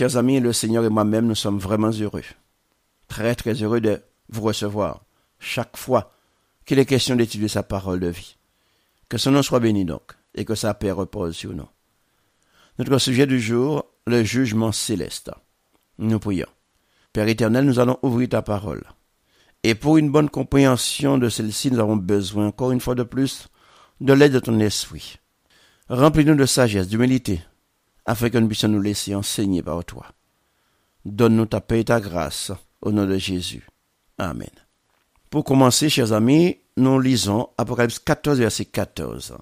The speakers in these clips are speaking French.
Chers amis, le Seigneur et moi-même, nous sommes vraiment heureux, très très heureux de vous recevoir chaque fois qu'il est question d'étudier sa parole de vie. Que son nom soit béni donc, et que sa paix repose sur nous. Notre sujet du jour, le jugement céleste. Nous prions. Père éternel, nous allons ouvrir ta parole. Et pour une bonne compréhension de celle-ci, nous avons besoin, encore une fois de plus, de l'aide de ton esprit. Remplis-nous de sagesse, d'humilité, afin que nous puissions nous laisser enseigner par toi. Donne-nous ta paix et ta grâce, au nom de Jésus. Amen. Pour commencer, chers amis, nous lisons Apocalypse 14, verset 14.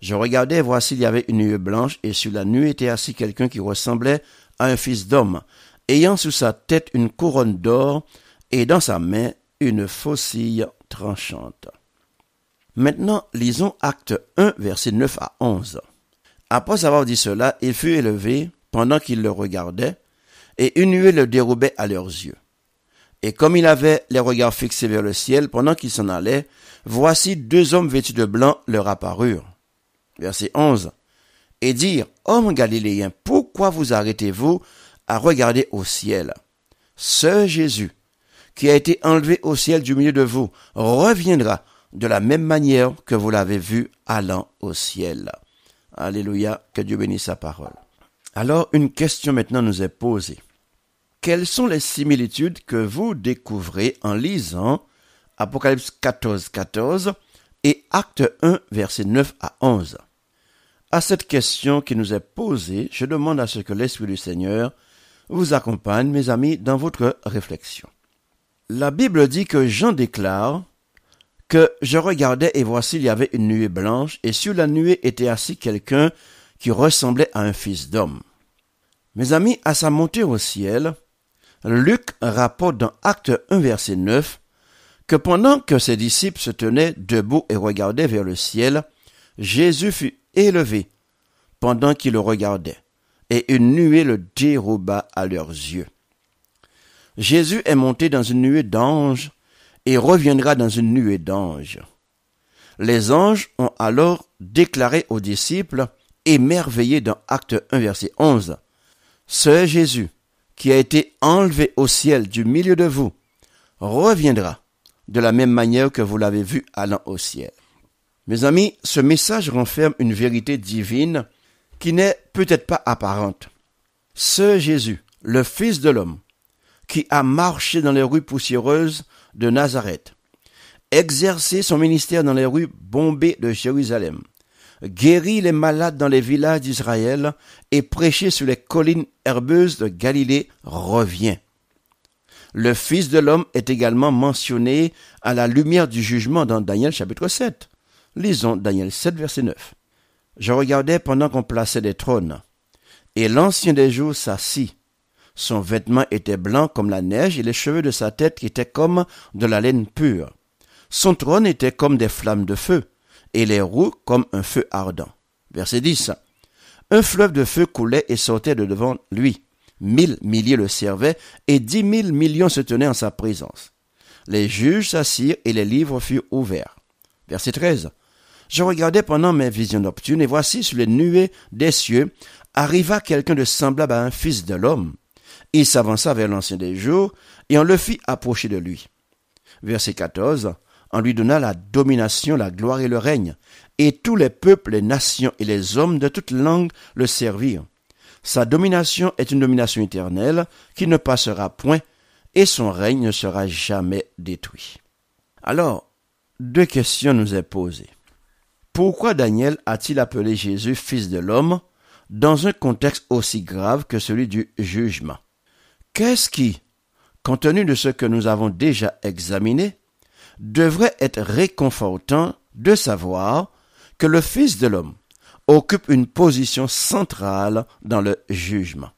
Je regardais, voici, il y avait une nuée blanche, et sur la nuit était assis quelqu'un qui ressemblait à un fils d'homme, ayant sous sa tête une couronne d'or, et dans sa main une faucille tranchante. Maintenant, lisons Acte 1, verset 9 à 11. Après avoir dit cela, il fut élevé pendant qu'ils le regardaient, et une nuée le dérobait à leurs yeux. Et comme il avait les regards fixés vers le ciel pendant qu'il s'en allait, voici deux hommes vêtus de blanc leur apparurent. Verset 11. Et dirent, « Hommes galiléens, pourquoi vous arrêtez-vous à regarder au ciel? Ce Jésus, qui a été enlevé au ciel du milieu de vous, reviendra de la même manière que vous l'avez vu allant au ciel. Alléluia, que Dieu bénisse sa parole. Alors, une question maintenant nous est posée. Quelles sont les similitudes que vous découvrez en lisant Apocalypse 14, 14 et Actes 1, versets 9 à 11 À cette question qui nous est posée, je demande à ce que l'Esprit du Seigneur vous accompagne, mes amis, dans votre réflexion. La Bible dit que Jean déclare que je regardais et voici il y avait une nuée blanche et sur la nuée était assis quelqu'un qui ressemblait à un fils d'homme. Mes amis, à sa montée au ciel, Luc rapporte dans Acte 1 verset 9 que pendant que ses disciples se tenaient debout et regardaient vers le ciel, Jésus fut élevé pendant qu'ils le regardaient, et une nuée le déroba à leurs yeux. Jésus est monté dans une nuée d'anges et reviendra dans une nuée d'anges. Les anges ont alors déclaré aux disciples, émerveillés dans Acte 1 verset 11, Ce Jésus, qui a été enlevé au ciel du milieu de vous, reviendra de la même manière que vous l'avez vu allant au ciel. Mes amis, ce message renferme une vérité divine qui n'est peut-être pas apparente. Ce Jésus, le Fils de l'homme, qui a marché dans les rues poussiéreuses de Nazareth, exercer son ministère dans les rues bombées de Jérusalem, guérit les malades dans les villages d'Israël et prêcher sur les collines herbeuses de Galilée revient. Le Fils de l'homme est également mentionné à la lumière du jugement dans Daniel chapitre 7. Lisons Daniel 7 verset 9. Je regardais pendant qu'on plaçait des trônes, et l'ancien des jours s'assit, son vêtement était blanc comme la neige et les cheveux de sa tête étaient comme de la laine pure. Son trône était comme des flammes de feu et les roues comme un feu ardent. Verset 10. Un fleuve de feu coulait et sortait de devant lui. Mille milliers le servaient et dix mille millions se tenaient en sa présence. Les juges s'assirent et les livres furent ouverts. Verset 13. Je regardais pendant mes visions nocturnes et voici sur les nuées des cieux arriva quelqu'un de semblable à un fils de l'homme. Il s'avança vers l'ancien des jours, et on le fit approcher de lui. Verset 14. On lui donna la domination, la gloire et le règne, et tous les peuples, les nations et les hommes de toutes langues le servirent. Sa domination est une domination éternelle qui ne passera point, et son règne ne sera jamais détruit. Alors, deux questions nous est posées. Pourquoi Daniel a-t-il appelé Jésus fils de l'homme dans un contexte aussi grave que celui du jugement Qu'est-ce qui, compte tenu de ce que nous avons déjà examiné, devrait être réconfortant de savoir que le Fils de l'homme occupe une position centrale dans le jugement.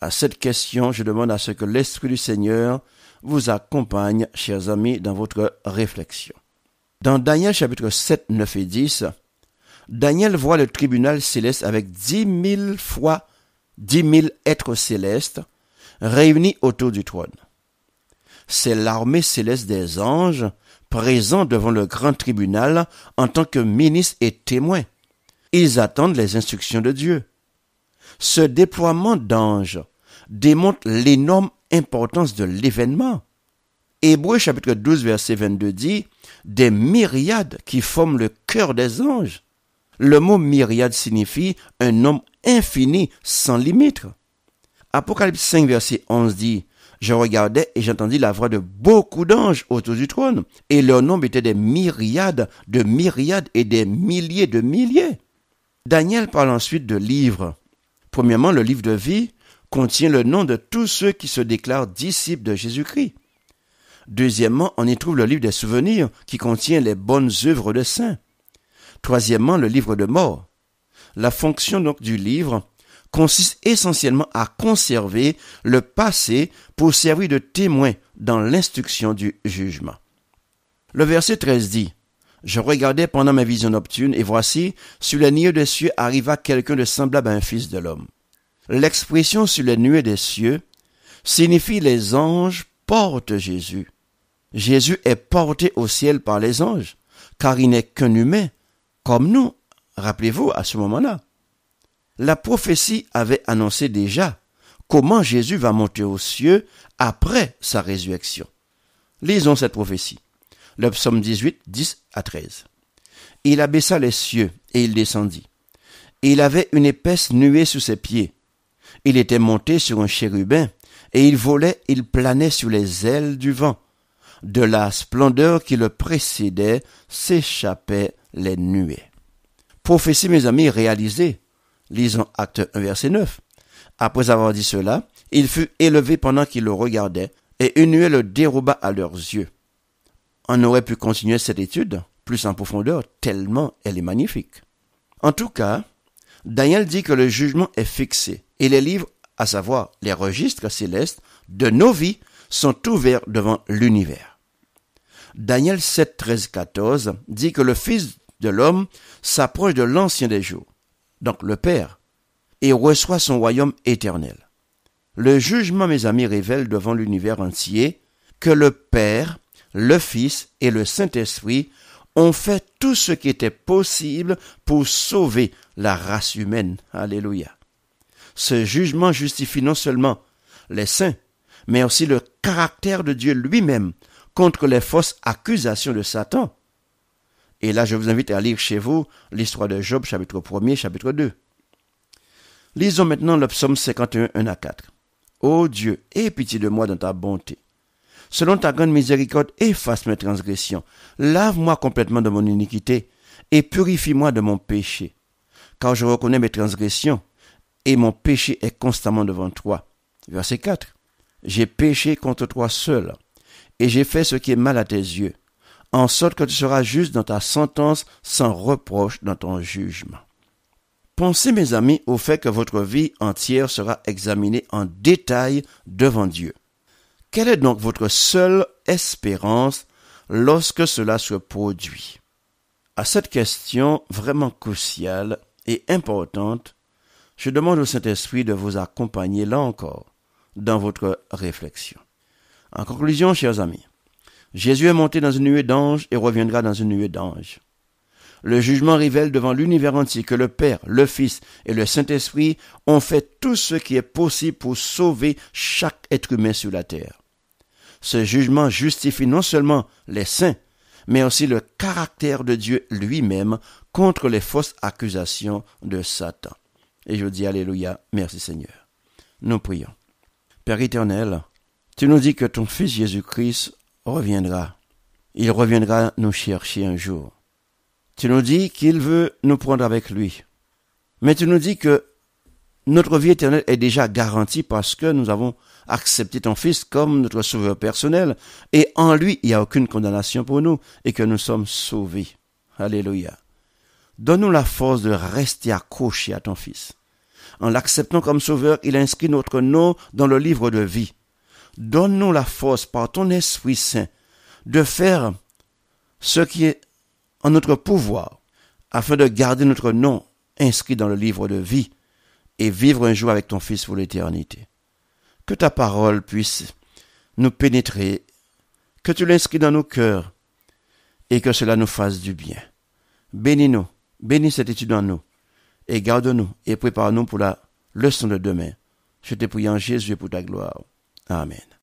À cette question, je demande à ce que l'Esprit du Seigneur vous accompagne, chers amis, dans votre réflexion. Dans Daniel chapitre 7, 9 et 10, Daniel voit le tribunal céleste avec dix mille fois dix mille êtres célestes réunis autour du trône. C'est l'armée céleste des anges présents devant le grand tribunal en tant que ministres et témoins. Ils attendent les instructions de Dieu. Ce déploiement d'anges démontre l'énorme importance de l'événement. Hébreu chapitre 12 verset 22 dit des myriades qui forment le cœur des anges. Le mot myriade signifie un nombre infini sans limite. Apocalypse 5, verset 11 dit, je regardais et j'entendis la voix de beaucoup d'anges autour du trône, et leur nombre était des myriades de myriades et des milliers de milliers. Daniel parle ensuite de livres. Premièrement, le livre de vie contient le nom de tous ceux qui se déclarent disciples de Jésus-Christ. Deuxièmement, on y trouve le livre des souvenirs qui contient les bonnes œuvres de saints. Troisièmement, le livre de mort. La fonction donc du livre consiste essentiellement à conserver le passé pour servir de témoin dans l'instruction du jugement. Le verset 13 dit, Je regardais pendant ma vision nocturne, et voici, sur les nuées des cieux arriva quelqu'un de semblable à un fils de l'homme. L'expression sur les nuées des cieux signifie les anges portent Jésus. Jésus est porté au ciel par les anges, car il n'est qu'un humain, comme nous, rappelez-vous à ce moment-là la prophétie avait annoncé déjà comment Jésus va monter aux cieux après sa résurrection. Lisons cette prophétie. Le psaume 18, 10 à 13. Il abaissa les cieux et il descendit. Il avait une épaisse nuée sous ses pieds. Il était monté sur un chérubin et il volait, il planait sur les ailes du vent. De la splendeur qui le précédait s'échappaient les nuées. Prophétie, mes amis, réalisée Lisons Acte 1, verset 9. Après avoir dit cela, il fut élevé pendant qu'ils le regardaient, et une nuée le déroba à leurs yeux. On aurait pu continuer cette étude plus en profondeur, tellement elle est magnifique. En tout cas, Daniel dit que le jugement est fixé, et les livres, à savoir les registres célestes de nos vies, sont ouverts devant l'univers. Daniel 7, 13, 14 dit que le Fils de l'homme s'approche de l'ancien des jours donc le Père, et reçoit son royaume éternel. Le jugement, mes amis, révèle devant l'univers entier que le Père, le Fils et le Saint-Esprit ont fait tout ce qui était possible pour sauver la race humaine. Alléluia. Ce jugement justifie non seulement les saints, mais aussi le caractère de Dieu lui-même contre les fausses accusations de Satan et là, je vous invite à lire chez vous l'histoire de Job, chapitre 1 chapitre 2. Lisons maintenant le psaume 51, 1 à 4. Ô Dieu, aie pitié de moi dans ta bonté. Selon ta grande miséricorde, efface mes transgressions. Lave-moi complètement de mon iniquité et purifie-moi de mon péché. Car je reconnais mes transgressions et mon péché est constamment devant toi. Verset 4. J'ai péché contre toi seul et j'ai fait ce qui est mal à tes yeux en sorte que tu seras juste dans ta sentence, sans reproche dans ton jugement. Pensez, mes amis, au fait que votre vie entière sera examinée en détail devant Dieu. Quelle est donc votre seule espérance lorsque cela se produit À cette question vraiment cruciale et importante, je demande au Saint-Esprit de vous accompagner là encore dans votre réflexion. En conclusion, chers amis, Jésus est monté dans une nuée d'anges et reviendra dans une nuée d'anges. Le jugement révèle devant l'univers entier que le Père, le Fils et le Saint-Esprit ont fait tout ce qui est possible pour sauver chaque être humain sur la terre. Ce jugement justifie non seulement les saints, mais aussi le caractère de Dieu lui-même contre les fausses accusations de Satan. Et je dis Alléluia, merci Seigneur. Nous prions. Père éternel, tu nous dis que ton Fils Jésus-Christ reviendra. Il reviendra nous chercher un jour. Tu nous dis qu'il veut nous prendre avec lui. Mais tu nous dis que notre vie éternelle est déjà garantie parce que nous avons accepté ton Fils comme notre sauveur personnel et en lui il n'y a aucune condamnation pour nous et que nous sommes sauvés. Alléluia. Donne-nous la force de rester accrochés à ton Fils. En l'acceptant comme sauveur, il inscrit notre nom dans le livre de vie. Donne-nous la force par ton Esprit Saint de faire ce qui est en notre pouvoir afin de garder notre nom inscrit dans le livre de vie et vivre un jour avec ton Fils pour l'éternité. Que ta parole puisse nous pénétrer, que tu l'inscris dans nos cœurs et que cela nous fasse du bien. Bénis-nous, bénis cette étude en nous et garde-nous et prépare-nous pour la leçon de demain. Je te prie en Jésus pour ta gloire. 아멘.